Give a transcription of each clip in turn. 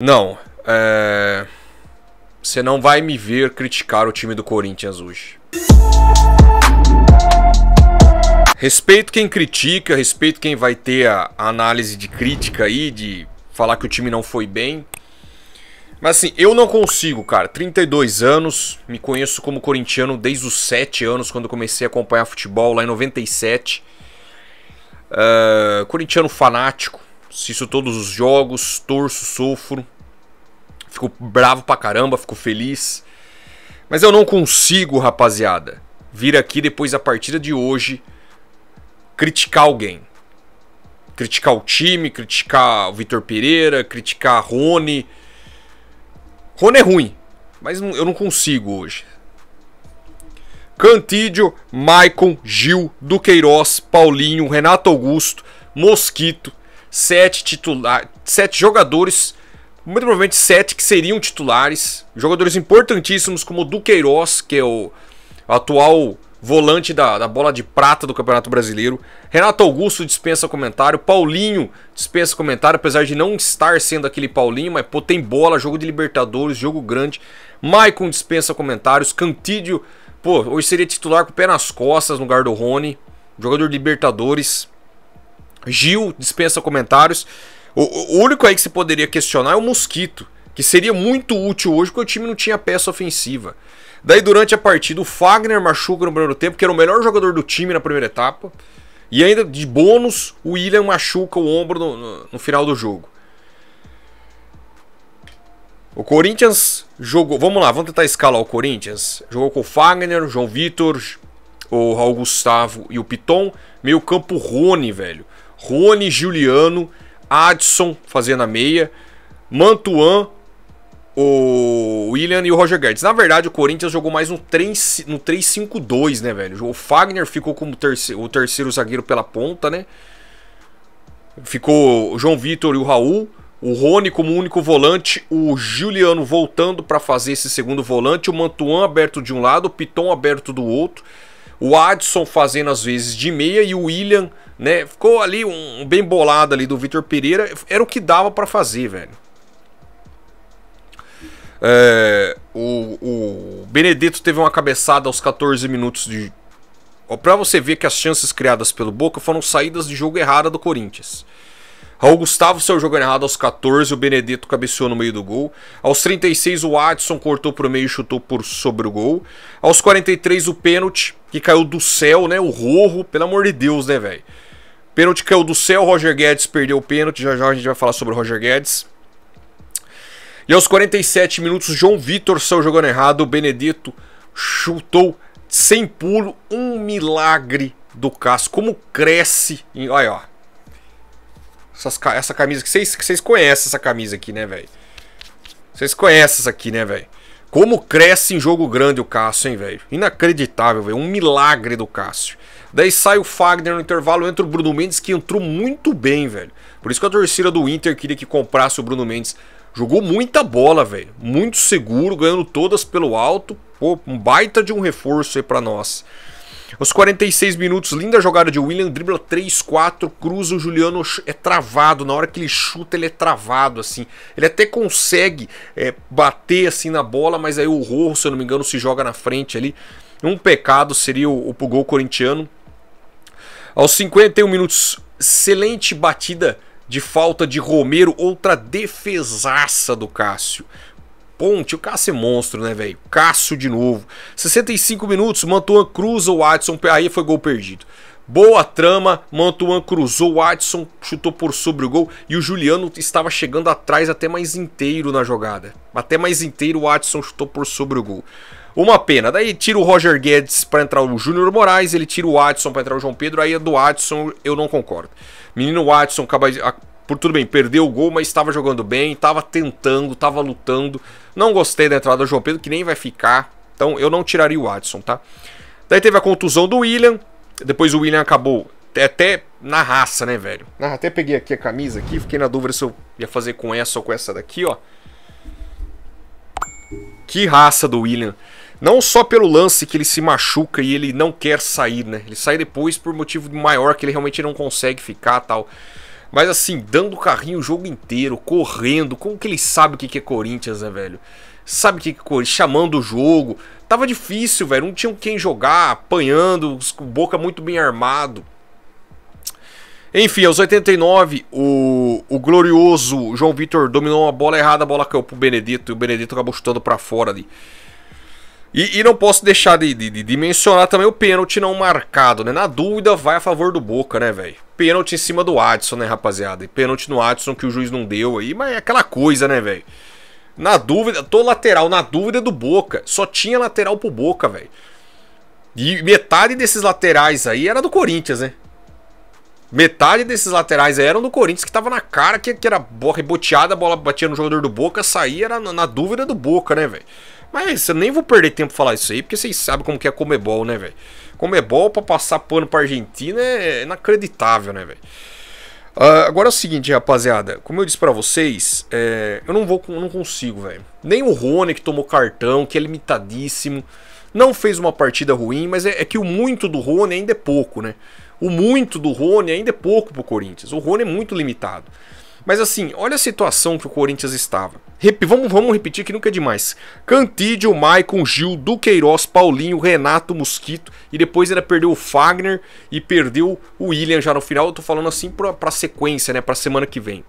Não. É... Você não vai me ver criticar o time do Corinthians hoje. Respeito quem critica, respeito quem vai ter a análise de crítica aí, de falar que o time não foi bem. Mas assim, eu não consigo, cara. 32 anos, me conheço como corintiano desde os 7 anos, quando comecei a acompanhar futebol lá em 97. Uh, é, corintiano fanático, assisto todos os jogos, torço, sofro. Fico bravo pra caramba, fico feliz. Mas eu não consigo, rapaziada, vir aqui depois da partida de hoje criticar alguém. Criticar o time, criticar o Vitor Pereira, criticar Rony. Rony é ruim, mas eu não consigo hoje. Cantídio, Maicon, Gil, Duqueiroz, Paulinho, Renato Augusto, Mosquito, sete titulares, sete jogadores, muito provavelmente sete que seriam titulares, jogadores importantíssimos como o Duqueiroz, que é o atual volante da, da bola de prata do Campeonato Brasileiro, Renato Augusto dispensa comentário, Paulinho dispensa comentário, apesar de não estar sendo aquele Paulinho, mas pô, tem bola, jogo de Libertadores, jogo grande, Maicon dispensa comentários, Cantídio, pô, hoje seria titular com o pé nas costas no lugar do Rony, jogador de Libertadores, Gil dispensa comentários. O, o único aí que se poderia questionar é o Mosquito, que seria muito útil hoje porque o time não tinha peça ofensiva. Daí durante a partida o Fagner machuca no primeiro tempo, que era o melhor jogador do time na primeira etapa. E ainda de bônus, o William machuca o ombro no, no, no final do jogo. O Corinthians jogou. Vamos lá, vamos tentar escalar o Corinthians. Jogou com o Fagner, o João Vitor, o Raul Gustavo e o Piton. Meio campo Rony, velho. Rony, Juliano, Adson fazendo a meia, Mantuan, o William e o Roger Guedes. Na verdade, o Corinthians jogou mais no 3-5-2, né, velho? O Fagner ficou como terceiro, o terceiro zagueiro pela ponta, né? Ficou o João Vitor e o Raul. O Rony como único volante, o Juliano voltando para fazer esse segundo volante, o Mantuan aberto de um lado, o Piton aberto do outro o Adson fazendo às vezes de meia e o William, né? Ficou ali um, um bem bolado ali do Vitor Pereira, era o que dava para fazer, velho. É, o, o Benedetto teve uma cabeçada aos 14 minutos de. Pra você ver que as chances criadas pelo Boca foram saídas de jogo errada do Corinthians. Raul Gustavo saiu jogando errado aos 14, o Benedetto cabeceou no meio do gol. Aos 36, o Adson cortou para o meio e chutou por sobre o gol. Aos 43, o pênalti que caiu do céu, né? O Rorro, pelo amor de Deus, né, velho? Pênalti caiu do céu, Roger Guedes perdeu o pênalti. Já já a gente vai falar sobre o Roger Guedes. E aos 47 minutos, João Vitor saiu jogando errado. O Benedetto chutou sem pulo. Um milagre do Cássio. Como cresce. Em... Olha, ó. Essas, essa camisa que vocês, que vocês conhecem, essa camisa aqui, né, velho? Vocês conhecem essa aqui, né, velho? Como cresce em jogo grande o Cássio, hein, velho? Inacreditável, velho. Um milagre do Cássio. Daí sai o Fagner no intervalo, entra o Bruno Mendes, que entrou muito bem, velho. Por isso que a torcida do Inter queria que comprasse o Bruno Mendes. Jogou muita bola, velho. Muito seguro, ganhando todas pelo alto. Pô, um baita de um reforço aí pra nós. Os 46 minutos, linda jogada de William, dribla 3, 4, cruza, o Juliano é travado, na hora que ele chuta ele é travado, assim. Ele até consegue é, bater, assim, na bola, mas aí o horror se eu não me engano, se joga na frente ali. Um pecado seria o, o gol corintiano. Aos 51 minutos, excelente batida de falta de Romero, outra defesaça do Cássio. Ponte, o Cássio é monstro, né, velho? Cássio de novo. 65 minutos, Mantuan cruza o Watson, aí foi gol perdido. Boa trama, Mantuan cruzou, o Watson chutou por sobre o gol e o Juliano estava chegando atrás até mais inteiro na jogada. Até mais inteiro, o Watson chutou por sobre o gol. Uma pena. Daí tira o Roger Guedes para entrar o Júnior Moraes, ele tira o Watson para entrar o João Pedro, aí do Watson eu não concordo. Menino Watson acaba, por tudo bem, perdeu o gol, mas estava jogando bem, estava tentando, estava lutando. Não gostei da entrada do João Pedro, que nem vai ficar. Então eu não tiraria o Watson, tá? Daí teve a contusão do William. Depois o William acabou até na raça, né, velho? Ah, até peguei aqui a camisa aqui, fiquei na dúvida se eu ia fazer com essa ou com essa daqui, ó. Que raça do William. Não só pelo lance que ele se machuca e ele não quer sair, né? Ele sai depois por motivo maior que ele realmente não consegue ficar, tal. Mas assim, dando carrinho o jogo inteiro, correndo. Como que ele sabe o que é Corinthians, né, velho? Sabe o que é Corinthians? Chamando o jogo. Tava difícil, velho. Não tinha quem jogar, apanhando, com boca muito bem armado. Enfim, aos 89, o, o glorioso João Vitor dominou uma bola errada, a bola caiu pro Benedito e o Benedito acabou chutando para fora ali. E, e, não posso deixar de, de, de, mencionar também o pênalti não marcado, né? Na dúvida, vai a favor do Boca, né, velho? Pênalti em cima do Adson, né, rapaziada? E pênalti no Adson que o juiz não deu aí, mas é aquela coisa, né, velho? Na dúvida, tô lateral, na dúvida do Boca. Só tinha lateral pro Boca, velho. E metade desses laterais aí era do Corinthians, né? Metade desses laterais aí eram do Corinthians, que tava na cara que, que era reboteada, a bola batia no jogador do Boca, saía, era na, na dúvida do Boca, né, velho? Mas eu nem vou perder tempo falar isso aí, porque vocês sabem como que é Comebol, né, velho? Comebol pra passar pano pra Argentina é inacreditável, né, velho? Uh, agora é o seguinte, rapaziada. Como eu disse para vocês, é, eu não vou, não consigo, velho. Nem o Rony que tomou cartão, que é limitadíssimo, não fez uma partida ruim, mas é, é, que o muito do Rony ainda é pouco, né? O muito do Rony ainda é pouco pro Corinthians. O Rony é muito limitado. Mas assim, olha a situação que o Corinthians estava. Rep vamos, vamos repetir que nunca é demais. Cantídio, Maicon, Gil, Duqueiroz, Paulinho, Renato, Mosquito. E depois ainda perdeu o Fagner e perdeu o William já no final. Eu tô falando assim pra, pra sequência, né? Pra semana que vem.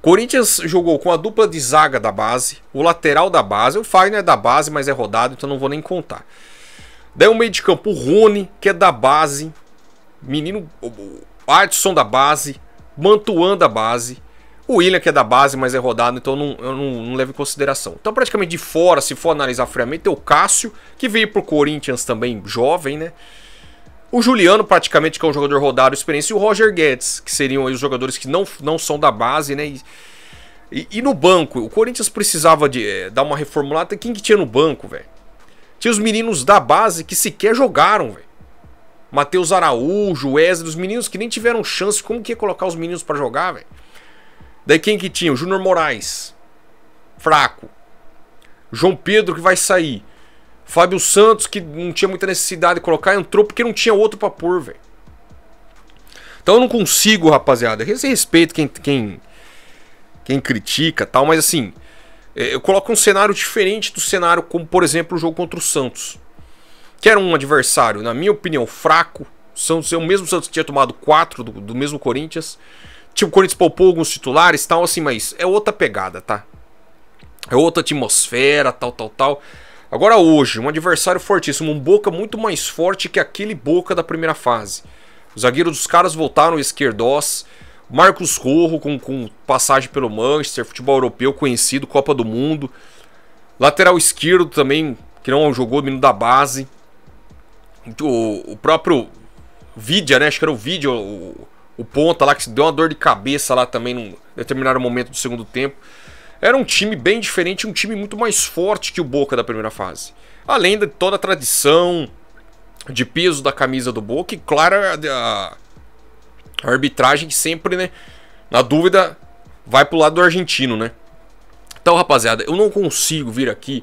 Corinthians jogou com a dupla de zaga da base, o lateral da base, o Fagner é da base, mas é rodado, então não vou nem contar. Daí o meio de campo, o Rony, que é da base, menino, o Artson da base, Mantuan da base. O William, que é da base, mas é rodado, então não, eu não, não, levo em consideração. Então, praticamente de fora, se for analisar friamente, tem o Cássio, que veio pro Corinthians também jovem, né? O Juliano, praticamente, que é um jogador rodado, experiência, e o Roger Guedes, que seriam os jogadores que não, não são da base, né? E, e, e no banco, o Corinthians precisava de é, dar uma reformulada. Quem que tinha no banco, velho? Tinha os meninos da base que sequer jogaram, velho. Matheus Araújo, Wesley, os meninos que nem tiveram chance. Como que ia colocar os meninos para jogar, velho? Daí quem que tinha? O Júnior Moraes. Fraco. João Pedro que vai sair. Fábio Santos, que não tinha muita necessidade de colocar, entrou porque não tinha outro pra pôr, velho. Então eu não consigo, rapaziada. respeito quem, quem, quem critica tal, mas assim, é, eu coloco um cenário diferente do cenário como, por exemplo, o jogo contra o Santos que era um adversário, na minha opinião, fraco. São, o mesmo Santos que tinha tomado 4 do, do mesmo Corinthians. Tipo, o Corinthians poupou alguns titulares e tal, assim, mas é outra pegada, tá? É outra atmosfera, tal, tal, tal. Agora hoje, um adversário fortíssimo, um Boca muito mais forte que aquele Boca da primeira fase. Os zagueiros dos caras voltaram esquerdós. Marcos Rojo com, com passagem pelo Manchester, futebol europeu conhecido, Copa do Mundo. Lateral esquerdo também, que não jogou, menino da base. Então, o, o próprio Vidia, né? Acho que era o Vidia, o, o ponta lá que se deu uma dor de cabeça lá também num determinado momento do segundo tempo. Era um time bem diferente, um time muito mais forte que o Boca da primeira fase. Além de toda a tradição de peso da camisa do Boca e, claro, a, a arbitragem que sempre, né? Na dúvida, vai pro lado do argentino, né? Então, rapaziada, eu não consigo vir aqui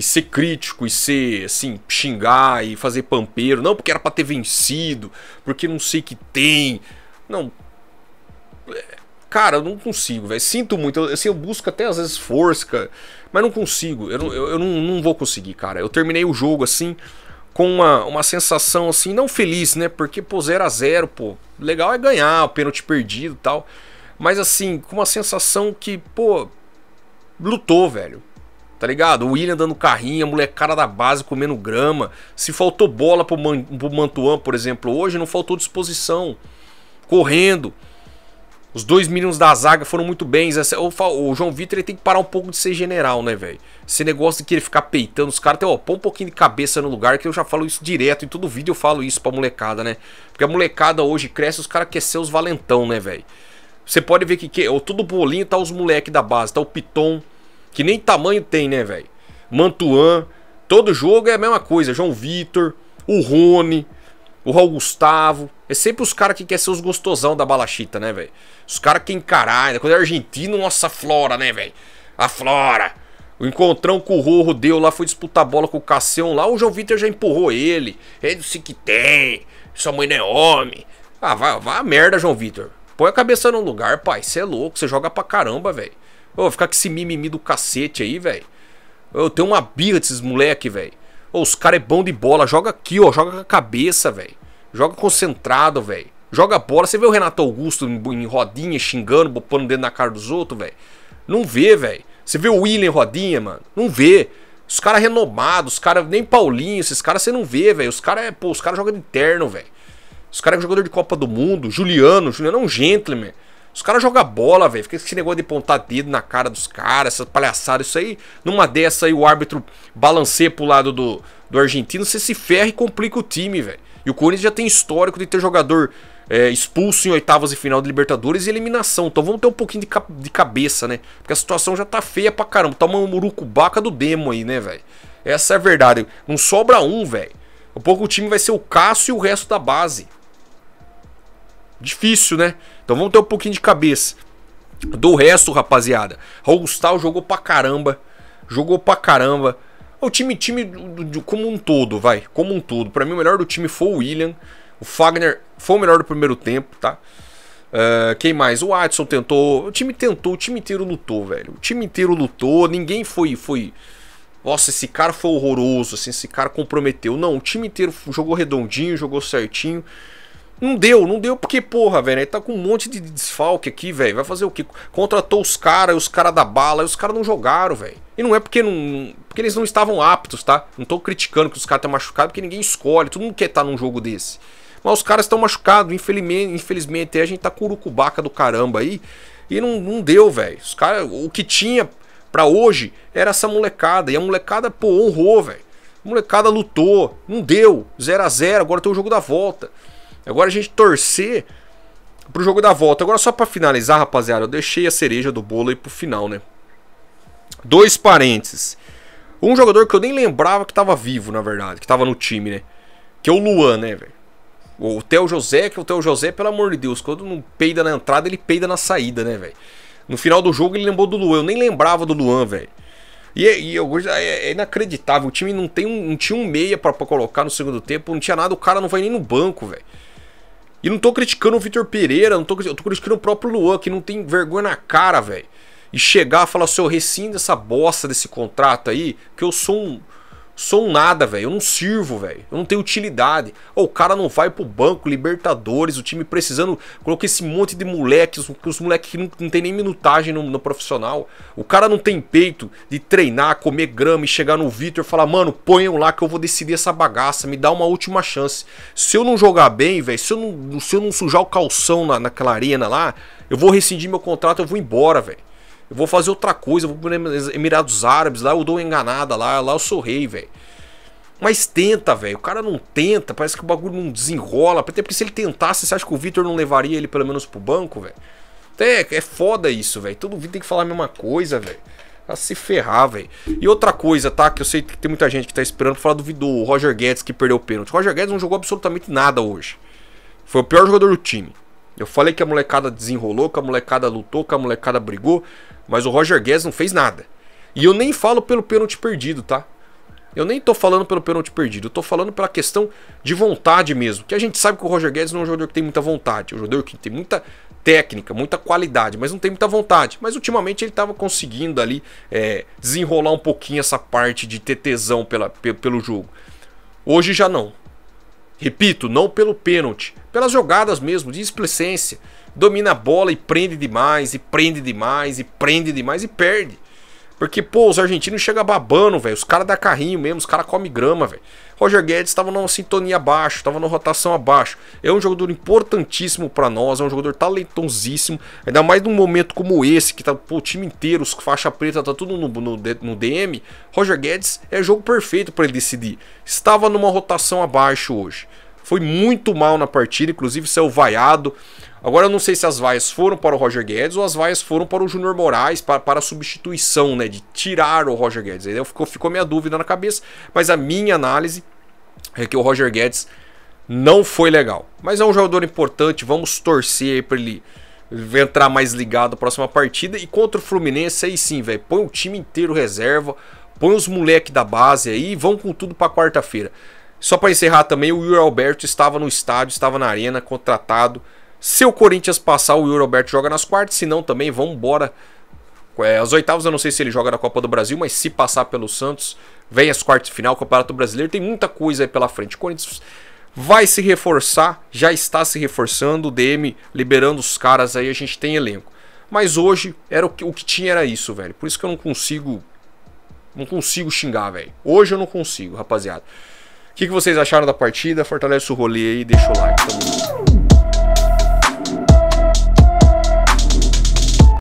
e ser crítico e ser assim, xingar e fazer pampeiro, não porque era para ter vencido, porque não sei que tem. Não. É, cara, eu não consigo, velho. Sinto muito. Eu, assim, eu busco até às vezes força, cara, mas não consigo. Eu, eu, eu não, não vou conseguir, cara. Eu terminei o jogo assim com uma, uma sensação assim, não feliz, né? Porque, pô, 0 a 0 pô, legal é ganhar, o pênalti perdido e tal. Mas assim, com uma sensação que, pô, lutou, velho tá ligado? O William dando carrinho, a molecada da base comendo grama. Se faltou bola pro, Man pro Mantuan, por exemplo, hoje não faltou disposição. Correndo. Os dois meninos da zaga foram muito bem. O João Vitor ele tem que parar um pouco de ser general, né, velho? Esse negócio de querer ficar peitando os caras. então põe um pouquinho de cabeça no lugar, que eu já falo isso direto. Em todo vídeo eu falo isso pra molecada, né? Porque a molecada hoje cresce, os caras querem ser os valentão, né, velho? Você pode ver que, que todo bolinho tá os moleque da base. Tá o Piton, que nem tamanho tem, né, velho? Mantuan. Todo jogo é a mesma coisa. João Vitor, o Rony, o Raul Gustavo. É sempre os caras que querem ser os gostosão da balachita, né, velho? Os caras que encaralham. Né? Quando é argentino, nossa, a flora, né, velho? A flora. O encontrão com o Rorro deu lá foi disputar bola com o Cassião lá. O João Vitor já empurrou ele. Ele é, disse que tem. Sua mãe não é homem. Ah, vai, vai a merda, João Vitor. Põe a cabeça no lugar, pai. Você é louco. Você joga pra caramba, velho. Ô, ficar com esse mimimi do cacete aí, velho. Eu tenho uma birra desses moleque, velho. Os cara é bom de bola, joga aqui, ó, joga com a cabeça, velho. Joga concentrado, velho. Joga bola. Você vê o Renato Augusto em rodinha xingando, bopando dentro na cara dos outros, velho? Não vê, velho. Você vê o William em rodinha, mano? Não vê. Os caras renomados, os caras nem Paulinho, esses caras você não vê, velho. Os caras, é, pô, os caras jogam de terno, velho. Os caras é jogador de Copa do Mundo, Juliano, Juliano é um gentleman. Os caras jogam bola, velho. Fica esse negócio de pontar dedo na cara dos caras, essa palhaçada, isso aí. Numa dessa aí, o árbitro balanceia pro lado do, do argentino, você se ferra e complica o time, velho. E o Corinthians já tem histórico de ter jogador é, expulso em oitavas e final de Libertadores e eliminação. Então vamos ter um pouquinho de, de cabeça, né? Porque a situação já tá feia pra caramba. Tá uma murucubaca do demo aí, né, velho? Essa é a verdade. Não sobra um, velho. o pouco time vai ser o Cássio e o resto da base. Difícil, né? Então vamos ter um pouquinho de cabeça. Do resto, rapaziada, Raul Gustavo jogou pra caramba. Jogou pra caramba. O time, time do, do, como um todo, vai. Como um todo. Para mim, o melhor do time foi o William. O Fagner foi o melhor do primeiro tempo, tá? Uh, quem mais? O Watson tentou. O time tentou, o time inteiro lutou, velho. O time inteiro lutou, ninguém foi. foi Nossa, esse cara foi horroroso, assim, esse cara comprometeu. Não, o time inteiro jogou redondinho, jogou certinho. Não deu, não deu porque, porra, velho, tá com um monte de desfalque aqui, velho. Vai fazer o quê? Contratou os caras, os caras da bala, e os caras não jogaram, velho. E não é porque não. Porque eles não estavam aptos, tá? Não tô criticando que os caras estão tá machucados, porque ninguém escolhe, todo mundo quer estar tá num jogo desse. Mas os caras estão machucados, infelizmente, infelizmente. a gente tá curucubaca do caramba aí. E não, não deu, velho. Os caras. O que tinha pra hoje era essa molecada. E a molecada, pô, honrou, velho. Molecada lutou, não deu, 0 a 0 agora tem o jogo da volta. Agora a gente torcer pro jogo da volta. Agora só para finalizar, rapaziada, eu deixei a cereja do bolo aí pro final, né? Dois parênteses. Um jogador que eu nem lembrava que tava vivo, na verdade, que tava no time, né? Que é o Luan, né, velho? O Theo José, que é o Theo José, pelo amor de Deus, quando não peida na entrada, ele peida na saída, né, velho? No final do jogo ele lembrou do Luan, eu nem lembrava do Luan, velho. E, e eu, é, é, inacreditável, o time não, tem um, não tinha um meia para colocar no segundo tempo, não tinha nada, o cara não vai nem no banco, velho. E não tô criticando o Vitor Pereira, não tô, eu tô criticando o próprio Luan, que não tem vergonha na cara, velho. E chegar e falar assim, eu rescindo essa bosta desse contrato aí, que eu sou um, Sou um nada, velho. Eu não sirvo, velho. Eu não tenho utilidade. o cara não vai pro banco, Libertadores, o time precisando. Coloquei esse monte de moleques, os, os moleques que não, não tem nem minutagem no, no, profissional. O cara não tem peito de treinar, comer grama e chegar no Vitor e falar, mano, ponham lá que eu vou decidir essa bagaça, me dá uma última chance. Se eu não jogar bem, velho, se, eu não, se eu não sujar o calção na, naquela arena lá, eu vou rescindir meu contrato, eu vou embora, velho eu vou fazer outra coisa, vou para Emirados Árabes, lá eu dou uma enganada, lá, lá eu sou rei, velho. Mas tenta, velho. O cara não tenta, parece que o bagulho não desenrola. Até porque se ele tentasse, você acha que o Vitor não levaria ele pelo menos pro banco, velho? É, é foda isso, velho. Todo vídeo tem que falar a mesma coisa, velho. A se ferrar, velho. E outra coisa, tá? Que eu sei que tem muita gente que tá esperando falar do, do Roger Guedes que perdeu o pênalti. O Roger Guedes não jogou absolutamente nada hoje. Foi o pior jogador do time. Eu falei que a molecada desenrolou, que a molecada lutou, que a molecada brigou, mas o Roger Guedes não fez nada. E eu nem falo pelo pênalti perdido, tá? Eu nem tô falando pelo pênalti perdido, eu tô falando pela questão de vontade mesmo. Que a gente sabe que o Roger Guedes não é um jogador que tem muita vontade, é um jogador que tem muita técnica, muita qualidade, mas não tem muita vontade. Mas ultimamente ele estava conseguindo ali é, desenrolar um pouquinho essa parte de ter tesão pela, pelo jogo. Hoje já não. Repito, não pelo pênalti, pelas jogadas mesmo, de explicência Domina a bola e prende demais, e prende demais, e prende demais e perde. Porque, pô, os argentinos chegam babando, velho. Os caras dá carrinho mesmo, os caras comem grama, velho. Roger Guedes estava numa sintonia abaixo, estava numa rotação abaixo. É um jogador importantíssimo para nós, é um jogador talentosíssimo. Ainda mais num momento como esse, que tá pô, o time inteiro, os faixa preta, tá tudo no, no, no DM. Roger Guedes é jogo perfeito para ele decidir. Estava numa rotação abaixo hoje. Foi muito mal na partida, inclusive saiu vaiado. Agora eu não sei se as vaias foram para o Roger Guedes ou as vaias foram para o Júnior Moraes para, para a substituição, né? De tirar o Roger Guedes. Aí ficou, ficou minha dúvida na cabeça, mas a minha análise é que o Roger Guedes não foi legal. Mas é um jogador importante, vamos torcer para ele entrar mais ligado na próxima partida. E contra o Fluminense, aí sim, velho. Põe o time inteiro reserva, põe os moleques da base aí e vão com tudo para quarta-feira. Só para encerrar também, o Yuri Alberto estava no estádio, estava na arena, contratado. Se o Corinthians passar, o Yuri Alberto joga nas quartas, se não também, vamos embora. É, as oitavas eu não sei se ele joga na Copa do Brasil, mas se passar pelo Santos, vem as quartas de final, Campeonato Brasileiro, tem muita coisa aí pela frente. O Corinthians vai se reforçar, já está se reforçando, o DM liberando os caras aí, a gente tem elenco. Mas hoje era o que, o que tinha era isso, velho. Por isso que eu não consigo não consigo xingar, velho. Hoje eu não consigo, rapaziada que, que vocês acharam da partida? Fortalece o rolê aí, deixa o like. Tamo junto.